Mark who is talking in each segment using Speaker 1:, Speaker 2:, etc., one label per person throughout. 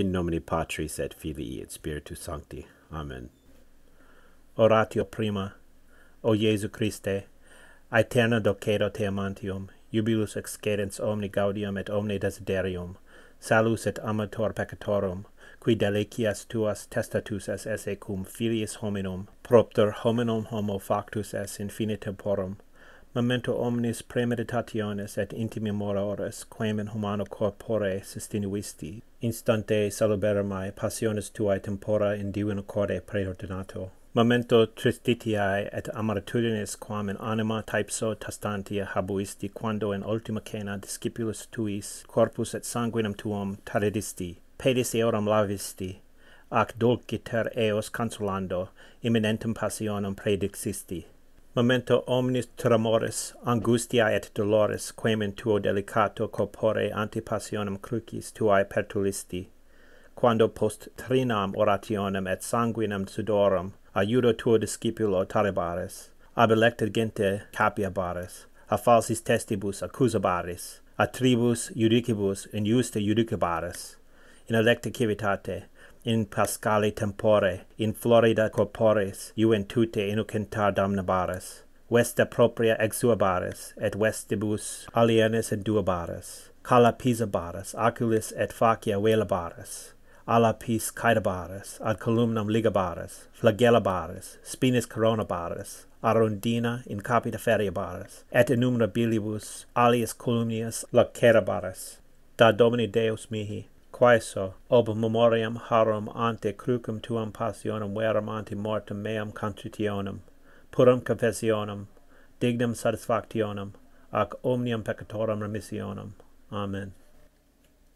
Speaker 1: in nomine Patris et Filii et Spiritus Sancti. Amen. Oratio prima, o Iesu Christe, aeterna docedo te amantium, jubilus excedens omni gaudium et omni desiderium, salus et amator peccatorum, qui delicias tuas testatus es esse cum filiis hominum, propter hominum homo factus es infinitem porum, memento omnis premeditationes et intimi mororis, quem in humano corpore sustinuisti, instante salubermae passionis tuae tempora in divino corde preordinato. Memento tristitiae et amaritudinis quam in anima taipso tastantia habuisti quando in ultima cena discipulus tuis corpus et sanguinem tuum taridisti, pedis eorum lavisti, ac dulciter eos consulando, imminentem passionem predixisti momento omnis tremores angustia et dolores quem in tuo delicato corpore ante passionem crucis tuae pertulisti quando post trinam orationem et sanguinem sudorum ayudo tuo discipulo tarebares ab electa gente capia bares a falsis testibus accusabaris, a tribus judicibus in iuste iudicabares in electa civitate in pascale tempore in florida corporis juventute inocentar damnabaris vesta propria exuabaris et vestibus alienis et duabaris cala aculis et facia velabaris ala pis ad columnam ligabaris flagellabaris spinis coronabaris arundina in capita feriabaris et innumerabilibus alias columnias lacerabaris da domini deus mihi quaeso ob memoriam harum ante crucem tuam passionem verum ante mortem meam contritionem purum confessionem dignum satisfactionem ac omnium peccatorum remissionem amen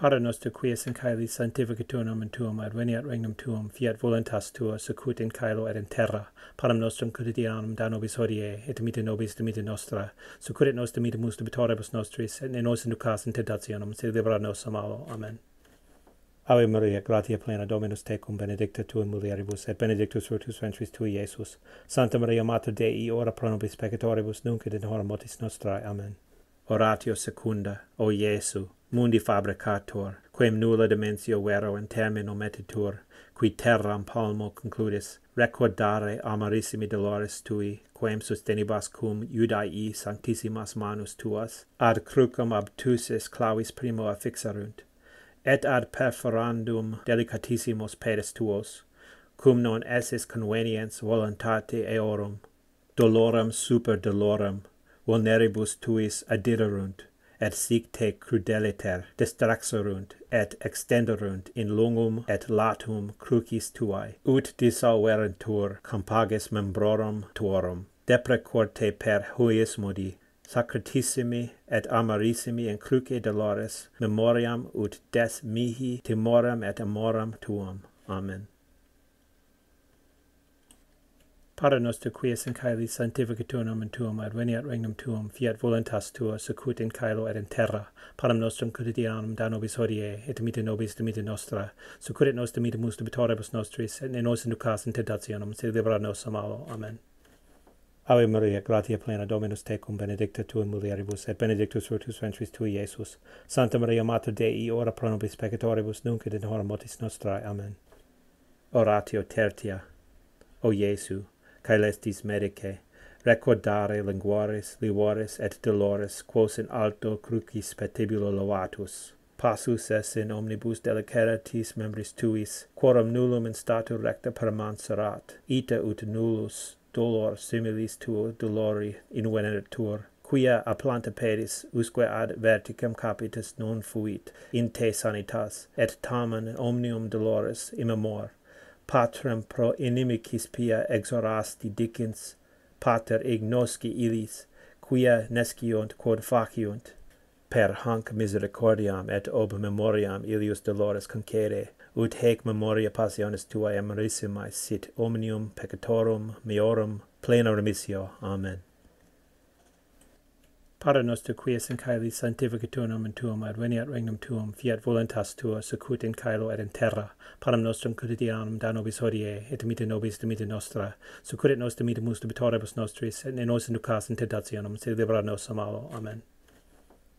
Speaker 1: Pater nostri qui es in caeli sanctificatur nomen tuum ad veniat regnum tuum fiat voluntas tua secut in caelo et in terra panem nostrum quotidianum da nobis hodie et dimitte nobis dimitte nostra secut et nos dimitte debitoribus nostris et ne nos inducas in tentationem sed libera nos amalo amen Ave Maria, gratia plena, Dominus tecum, benedicta tua mulieribus, et benedictus fructus ventris tui, Iesus. Santa Maria, Mater Dei, ora pro nobis peccatoribus, nunc et in hora mortis nostrae. Amen. Oratio secunda, o Iesu, mundi fabricator, quem nulla dimensio vero in termino metitur, qui terram palmo concludis, recordare amarissimi dolores tui, quem sustenibas cum iudaii sanctissimas manus tuas, ad crucum obtusis clavis primo affixarunt, et ad perforandum delicatissimos pedes tuos, cum non eses conveniens voluntate eorum, dolorem super dolorem, vulneribus tuis adiderunt, et sic te crudeliter destraxerunt, et extenderunt in lungum et latum crucis tuae, ut disauerentur compages membrorum tuorum, deprecorte per huius modi, sacratissimi et amarissimi in cruce dolores memoriam ut des mihi timoram et amoram tuam amen Pater noster qui es in caeli sanctificatur nomen tuum adveniat regnum tuum fiat voluntas tua secut in caelo et in terra panem nostrum quotidianum da nobis hodie et dimitte nobis dimitte nostra secut et nos dimitte debitoribus nostris et ne nos inducas in tentationem sed libera nos amalo amen Ave Maria, gratia plena, Dominus tecum, benedicta tua mulieribus, et benedictus fructus ventris tui, Iesus. Santa Maria, Mater Dei, ora pro nobis peccatoribus, nunc et in hora mortis nostrae. Amen. Oratio tertia. O Iesu, caelestis medice, recordare linguares, livores, et dolores, quos in alto crucis petibulo lovatus. Passus es in omnibus delicatis membris tuis, quorum nullum in statu recta permanserat, ita ut nullus dolor similis tuo dolori invenetur quia a planta pedis usque ad verticem capitis non fuit in te sanitas et tamen omnium dolores immemor patrem pro inimicis pia exorasti dicens pater ignosci illis quia nesciunt quod faciunt per hanc misericordiam et ob memoriam Ilius Dolores concede, ut hec memoria passionis tua emerissimae sit omnium peccatorum meorum plena remissio. Amen. Pater qui quies in caeli santificatur nomen tuum, ad veniat regnum tuum, fiat voluntas tua, secut in caelo et in terra, panem nostrum quotidianum da nobis hodie, et mita nobis de nostra, secut et nos de mita mus de nostris, et ne nos inducas in tentationum, se libera nos amalo. Amen.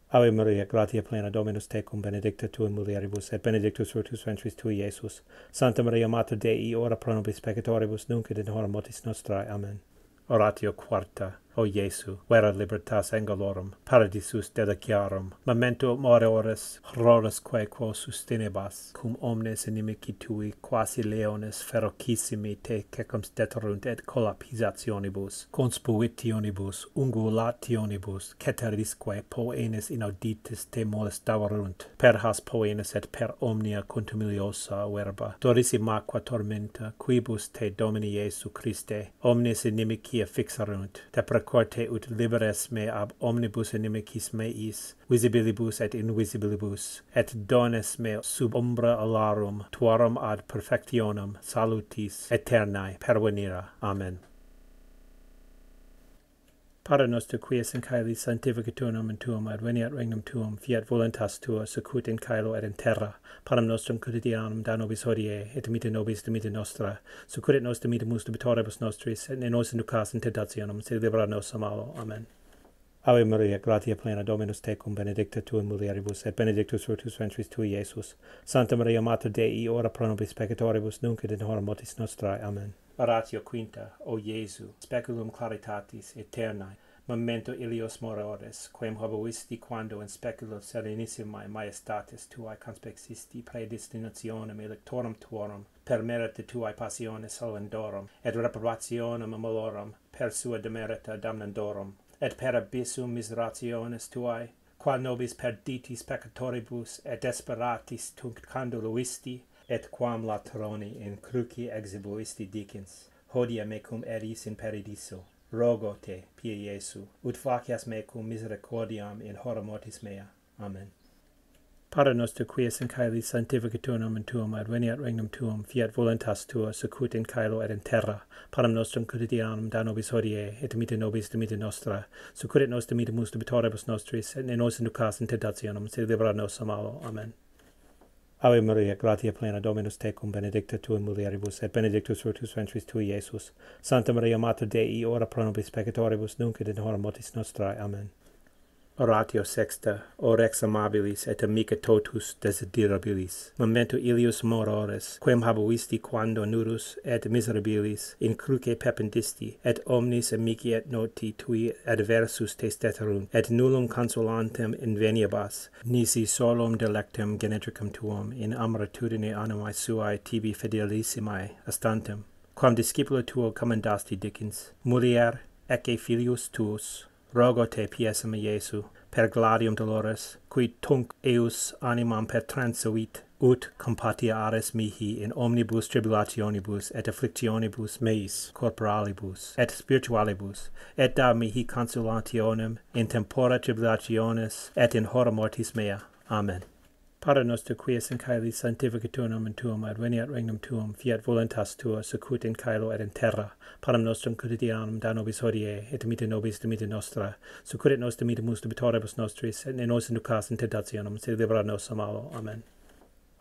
Speaker 1: Ave Maria, gratia plena, Dominus tecum, benedicta tua in mulieribus, et benedictus virtus ventris tui, Iesus. Santa Maria, Mater Dei, ora pro nobis peccatoribus, nunc et in hora motis nostrae. Amen. Oratio quarta o Iesu, vera libertas engalorum, paradisus dedaciarum, memento moriores, ores, roras quae quo cum omnes inimici tui quasi leones ferocissimi te cecums et colapisationibus, conspuitionibus, ungulationibus, ceterisque poenes inauditis te molestavarunt, per has poenes et per omnia contumiliosa verba, dorisima qua tormenta, quibus te domini Iesu Christe, omnes inimici e fixarunt, te precum corte ut liberes me ab omnibus inimicis meis, visibilibus et invisibilibus, et dones me sub umbra alarum, tuorum ad perfectionum, salutis eternae pervenira. Amen para nostra quia sin caeli scientifica tuum tuum ad veniat regnum tuum fiat voluntas tua secut in caelo et in terra PARAM nostrum quotidianum da nobis hodie et dimitte nobis dimitte nostra secut et nos dimitte debitoribus nostris et ne nos inducas in tentationum SED libera nos amalo amen ave maria gratia plena dominus tecum benedicta tu in mulieribus et benedictus rotus ventris tui jesus santa maria mater dei ora pro nobis peccatoribus nunc et in hora motis nostrae amen Oratio quinta, o Iesu, speculum claritatis eternae, memento ilios morores, quem habuisti quando in speculo serenissimae maestatis tuae conspexisti predestinationem electorum tuorum, per merita tuae passione solendorum, et reprobationem amolorum, per sua demerita damnandorum, et per abissum miserationes tuae, qua nobis perditis peccatoribus et desperatis tunctcando luisti, et quam latroni in cruci exibuisti dicens, hodie mecum eris in paradiso. Rogo te, pie Iesu, ut facias mecum misericordiam in hora mortis mea. Amen. Pater nostro qui es in caeli sanctificatur nomen tuum ad veniat regnum tuum fiat voluntas tua secut in caelo et in terra param nostrum quotidianum da nobis hodie et mitte nobis dimitte nostra sicut et nos dimitte mus debitoribus nostris et ne nos inducas in tentationum, se libera nos amalo. amen Ave Maria, gratia plena, Dominus tecum, benedicta tua in mulieribus, et benedictus virtus ventris tui, Iesus. Santa Maria, Mater Dei, ora pro nobis peccatoribus, nunc et in hora motis nostrae. Amen oratio sexta, o rex amabilis et amica totus desiderabilis. Memento ilius morores, quem habuisti quando nurus et miserabilis, in cruce pependisti, et omnis amici et noti tui adversus te steterum, et nullum consolantem inveniabas, nisi solum delectem genetricum tuum, in amratudine animae suae tibi fidelissimae astantem. Quam discipula tuo commendasti dicens, mulier, ecce filius tuus, rogo te piesem Iesu, per gladium dolores, qui tunc eus animam per transuit, ut compatia ares mihi in omnibus tribulationibus et afflictionibus meis corporalibus et spiritualibus, et da mihi consolationem in tempora tribulationis et in hora mortis mea. Amen. Pater noster qui es in caeli sanctificat tuum nomen tuum adveniat regnum tuum fiat voluntas tua secut in caelo et in terra panem nostrum quotidianum da nobis hodie et dimitte nobis dimitte nostra secut et nos dimitte mus de nostris et ne nos inducas in TENTATIONUM sed libera nos a malo amen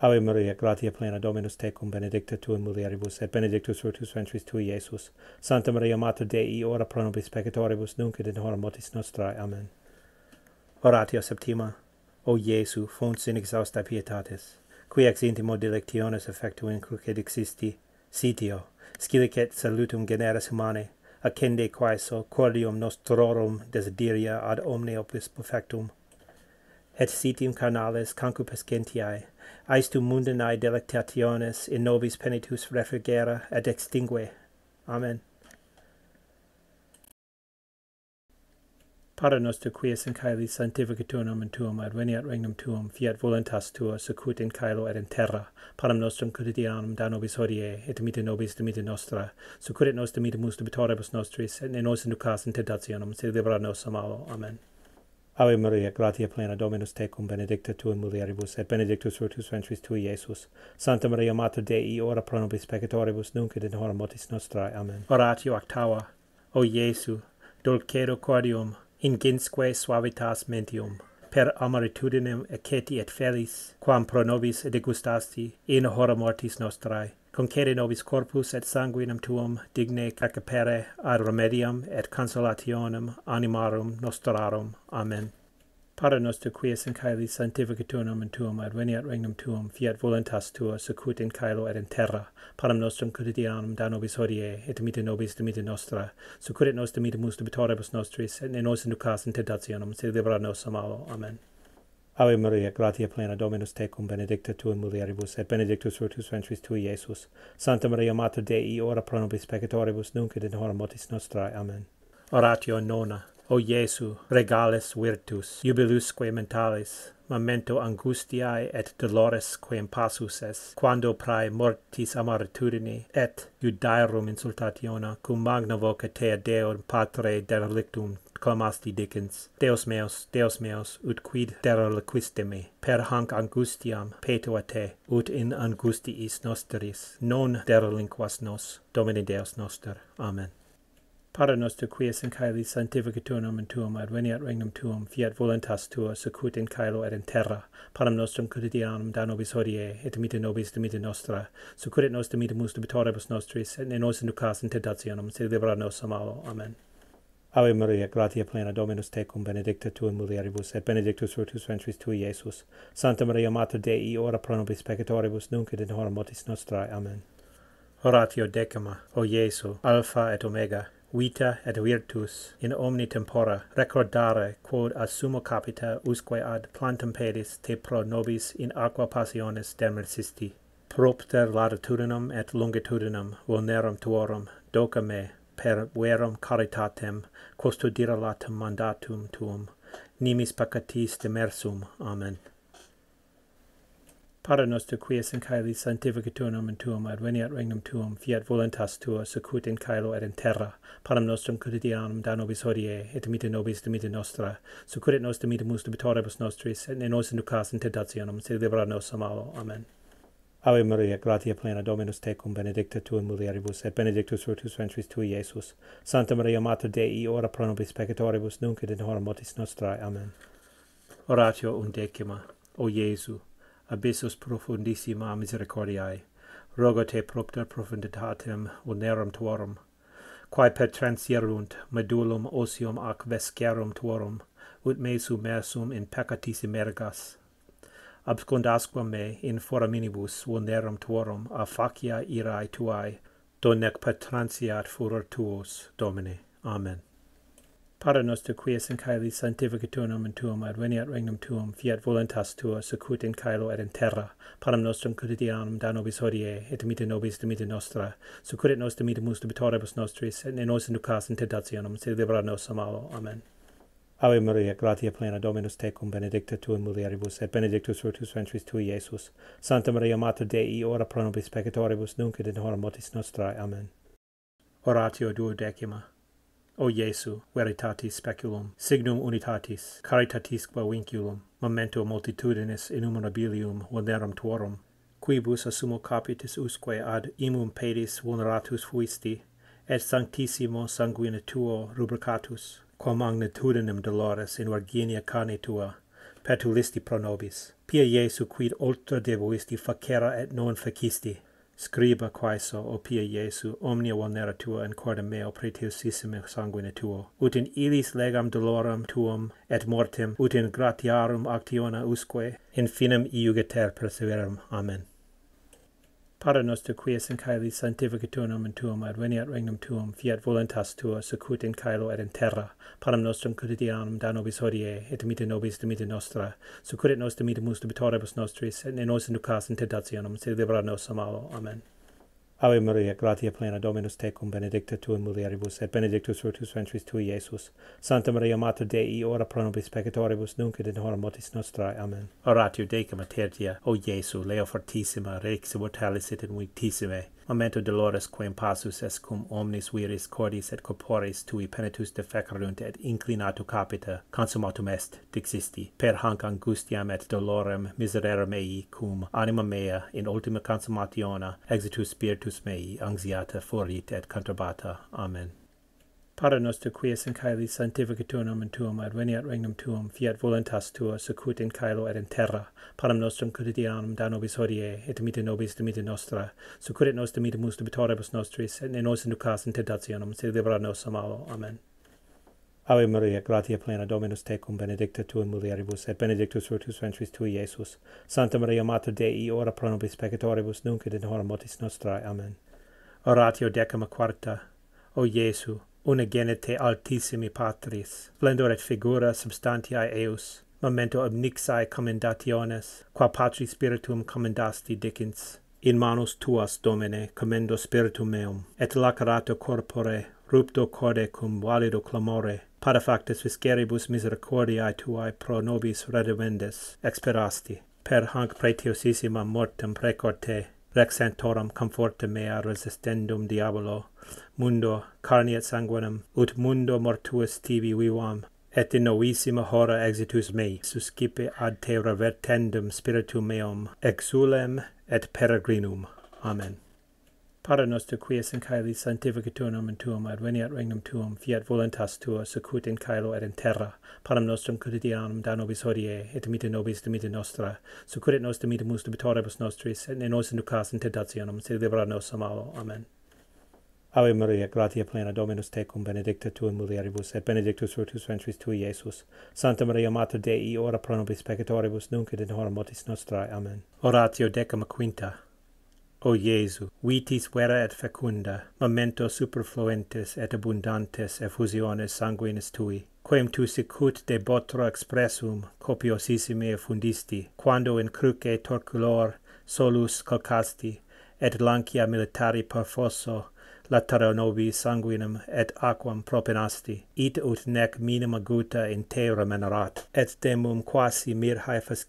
Speaker 1: Ave Maria gratia plena dominus tecum benedicta tu in mulieribus et benedictus fructus ventris tui Iesus Santa Maria mater Dei ora pro nobis peccatoribus nunc et in hora mortis nostrae amen Oratio septima o Iesu, fons in exhausta pietatis, qui ex intimo dilectionis effectu in existi, sitio, scilicet salutum generis humane, accende quae so cordium nostrorum desideria ad omne opus perfectum. Et sitim carnales cancupes gentiae, aistum mundinae delectationes in nobis penitus refrigera et extingue. Amen. Pater noster ES in caelis santifica tu tuum, ad veniat regnum tuum, fiat voluntas tua, secut in caelo et in terra. Pater nostrum quotidianum da nobis hodie, et mita nobis de nostra. Secut et nos de mus nostris, et ne nos inducas in tentationum, se libera nos amalo. Amen. Ave Maria, gratia plena, Dominus tecum, benedicta tu in mulieribus, et benedictus rutus ventris tui, Iesus. Santa Maria, Mater Dei, ora pro nobis peccatoribus, nunc et in hora motis nostrae. Amen. Oratio octava, O Iesu, dulcero cordium, in ginsque suavitas mentium per amaritudinem eceti et felis quam pro nobis degustasti in hora mortis nostrae concede nobis corpus et sanguinem tuum digne capere ad remedium et consolationem animarum nostrarum amen Pater noster qui es in caeli sanctificatur nomen tuum, adveniat regnum tuum, fiat voluntas tua, secut in caelo et in terra. Panem nostrum quotidianum da nobis hodie, et dimite nobis dimite nostra. Securit nos dimite mus debitoribus nostris, et ne nos inducas in TENTATIONUM sed libera nos a Amen. Ave Maria, gratia plena, Dominus tecum, benedicta in mulieribus, et benedictus RUTUS ventris tui, Iesus. Santa Maria, Mater Dei, ora pro nobis peccatoribus, nunc et in hora mortis nostrae. Amen. Oratio nona. O Jesu, regales virtus, jubilusque mentalis, momento angustiae et dolores quem passus es, quando prae mortis amaritudini, et judaerum insultationa, cum magna voce tea Deo patre derelictum clamasti dicens, Deus meus, Deus meus, ut quid dereliquistemi, per hanc angustiam peto a te, ut in angustiis nostris, non derelinquas nos, Domine Deus noster. Amen. Pater nostro qui es in caeli sanctificetur nomen tuum ad veniat regnum tuum fiat voluntas tua sicut in caelo et in terra panem nostrum quotidianum da nobis hodie et dimitte nobis dimitte nostra sicut et nos dimittimus debitoribus nostris et ne nos inducas in tentationem sed libera nos a malo amen Ave Maria, gratia plena, Dominus tecum, benedicta in mulieribus, et benedictus fructus ventris tui, Iesus. Santa Maria, Mater Dei, ora pro nobis peccatoribus, nunc et in hora mortis nostrae. Amen. Oratio decima, o Iesu, Alpha et Omega, vita et virtus in omni tempora recordare quod a sumo capita usque ad plantam pedis te pro nobis in aqua passionis demersisti. Propter latitudinum et longitudinum vulnerum tuorum doca me per verum caritatem custodira latum mandatum tuum nimis pacatis demersum. Amen. Pater noster qui es in caeli sanctificetur nomen tuum ad veniat regnum tuum fiat voluntas tua secut in caelo et in terra. Pater nostrum quotidianum da nobis hodie et dimitte nobis dimitte nostra. Secut et nos dimitte debitoribus nostris et ne nos inducas in tentationum sed libera nos amalo. Amen. Ave Maria, gratia plena Dominus tecum benedicta tu in mulieribus et benedictus rutus ventris tui Iesus. Santa Maria, Mater Dei, ora pro nobis peccatoribus nunc et in hora motis nostrae. Amen. Oratio undecima, o Iesu abyssus profundissima misericordiae rogo te propter profunditatem unerum tuorum quae per transierunt medulum osium ac vescerum tuorum ut me sumersum in peccatis emergas abscondasque me in foraminibus unerum tuorum a facia irae tuae donec patrantiat furor tuos domine amen Pater noster qui es in caeli sanctificatur nomen tuum, ad veniat regnum tuum, fiat voluntas tua, secut in caelo et in terra. Panem nostrum quotidianum da nobis hodie, et mita nobis demita nostra. Secut et nostra mita mus debitoribus nostris, et ne nos inducas in tentationum, sed libera nos a malo. Amen. Ave Maria, gratia plena, Dominus tecum, benedicta tua mulieribus, et benedictus fructus ventris tui, Iesus. Santa Maria, Mater Dei, ora pro nobis peccatoribus, nunc et in hora mortis nostrae. Amen. Oratio duodecima. Oratio duodecima. O Iesu, veritatis speculum, signum unitatis, caritatisque vinculum, momento multitudinis innumerabilium vulnerum tuorum, quibus assumo capitis usque ad imum pedis vulneratus fuisti, et sanctissimo sanguine tuo rubricatus, quam magnitudinem dolores in virginia carne tua, petulisti pro nobis. Pia Iesu, quid ultra debuisti facera et non facisti, scriba quaeso opia Iesu omnia vulnera tua in corda meo pretiosissime sanguine tuo, ut in ilis legam dolorum tuum et mortem, ut in gratiarum actiona usque, in finem iugiter perseverum. Amen. Pater noster qui es in caeli sanctificat tuum nomen tuum ad veniat regnum tuum fiat voluntas tua secut in caelo et in terra panem nostrum quotidianum da nobis hodie et dimitte nobis dimitte nostra secut et nos dimitte mus debitoribus nostris et ne nos inducas in TENTATIONUM sed libera nos amalo amen Ave Maria, gratia plena, Dominus tecum, benedicta tua in mulieribus, et benedictus virtus ventris tui, Iesus. Santa Maria, Mater Dei, ora pro nobis peccatoribus, nunc et in hora motis nostrae. Amen. Oratio decima tertia, O Iesu, leo fortissima, rex imortalis et in momento dolores quem passus es cum omnis viris cordis et corporis tui penitus defecerunt et inclinato capita consumatum est dixisti per hanc angustiam et dolorem miserere mei cum anima mea in ultima consumationa exitus spiritus mei anxiata forit et contrabata amen Pater noster qui es in caeli sanctificatur nomen tuum, adveniat regnum tuum, fiat voluntas tua, secut in caelo et in terra. Panem nostrum quotidianum da nobis hodie, et dimitte nobis dimitte nostra. Securet nos dimittimus debitoribus nostris, et ne nos inducas in tentationum, SE libera nos AMALO. Amen. Ave Maria, gratia plena, Dominus tecum, benedicta tu in mulieribus, et benedictus RUTUS ventris tui, Iesus. Santa Maria, Mater Dei, ora pro nobis peccatoribus, nunc et in hora mortis nostrae. Amen. Oratio decima quarta. O Iesu, unigenite altissimi patris, splendor et figura substantiae eus, momento obnixae commendationes, qua patri spiritum commendasti dicens, in manus tuas, Domine, commendo spiritum meum, et lacerato corpore, rupto corde cum valido clamore, parafactus visceribus misericordiae tuae pro nobis redivendes, experasti, per hanc pretiosissima mortem precor te, rex antorum comforte mea resistendum diabolo mundo carni et sanguinem ut mundo mortuus tibi vivam et in novissima hora exitus mei suscipe ad te revertendum spiritum meum exulem et peregrinum amen Pater nostri qui es in caeli sanctificatur nomen tuum, adveniat regnum tuum, fiat voluntas tua, secut in caelo et in terra. Panem nostrum quotidianum da nobis hodie, et mita nobis dimita nostra. Secut et nos dimitimus debitoribus nostris, et ne nos inducas in tentationum, sed libera nos amalo. Amen. Ave Maria, gratia plena, Dominus tecum, benedicta TUUM mulieribus, et benedictus RUTUS ventris tui, Iesus. Santa Maria, Mater Dei, ora pro nobis peccatoribus, nunc et in hora MOTIS nostrae. Amen. Oratio decima quinta o Iesu, vitis vera et fecunda, momento superfluentes et abundantes effusiones sanguinis tui, quem tu sicut de botro expressum copiosissime effundisti quando in cruce torculor solus calcasti, et lancia militari perfoso latero nobi sanguinem et aquam propinasti, it ut nec minima guta in te remenerat, et demum quasi mir haefas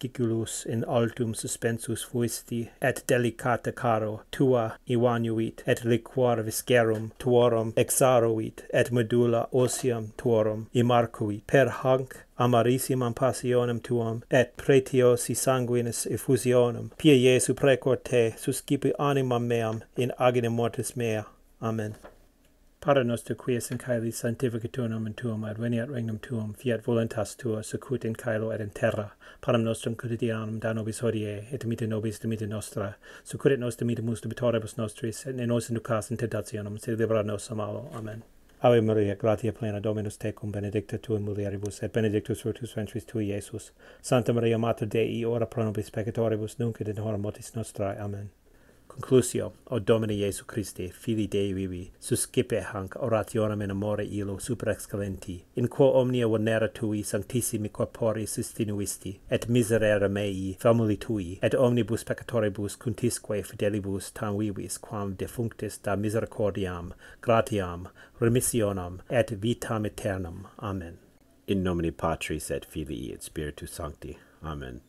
Speaker 1: in altum suspensus fuisti, et delicata caro tua ivanuit, et liquor viscerum tuorum exaruit, et medulla osium tuorum imarcuit, per hanc amarissimam passionem tuam et pretiosi sanguinis effusionem pie Iesu precor te suscipi animam meam in agine mortis mea Amen. Pater nostro qui es in caeli sanctificatur nomen tuum ad veniat regnum tuum fiat voluntas tua sicut in caelo et in terra panem nostrum quotidianum da nobis hodie et dimitte nobis dimitte nostra sicut et nos dimitte mus debitoribus nostris et ne nos inducas in tentationem sed libera nos a malo amen Ave Maria, gratia plena, Dominus tecum, benedicta tu in mulieribus, et benedictus fructus ventris tui, Iesus. Santa Maria, Mater Dei, ora pro nobis peccatoribus, nunc et in hora mortis nostrae. Amen conclusio, o Domine Iesu Christi, Fili Dei Vivi, suscipe hanc orationem in amore ilo super excellenti, in quo omnia vulnera tui sanctissimi corpori sustinuisti, et miserere mei famuli tui, et omnibus peccatoribus cuntisque fidelibus tam vivis quam defunctis da misericordiam, gratiam, remissionam, et vitam eternam. Amen. In nomine Patris et Filii et Spiritus Sancti. Amen.